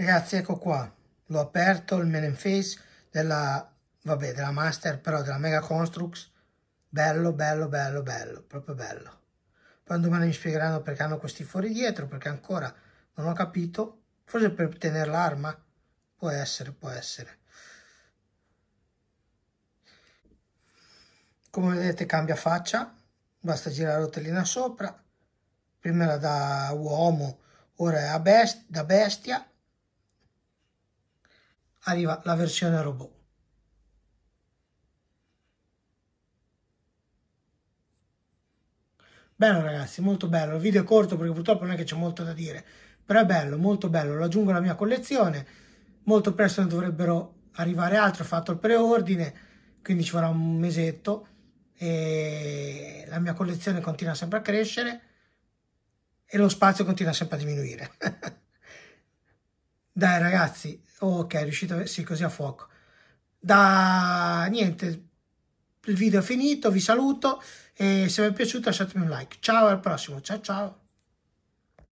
ragazzi ecco qua l'ho aperto il main face della vabbè della master però della mega construx bello bello bello bello proprio bello poi domani mi spiegheranno perché hanno questi fuori dietro perché ancora non ho capito forse per tenere l'arma può essere può essere come vedete cambia faccia basta girare la rotellina sopra prima era da uomo ora è best da bestia arriva la versione robot. Bello ragazzi, molto bello, il video è corto perché purtroppo non è che c'è molto da dire, però è bello, molto bello, lo aggiungo alla mia collezione, molto presto ne dovrebbero arrivare altri, ho fatto il preordine, quindi ci vorrà un mesetto e la mia collezione continua sempre a crescere e lo spazio continua sempre a diminuire. Dai ragazzi, ok riuscito a... sì così a fuoco da niente il video è finito vi saluto e se vi è piaciuto lasciatemi un like ciao al prossimo ciao ciao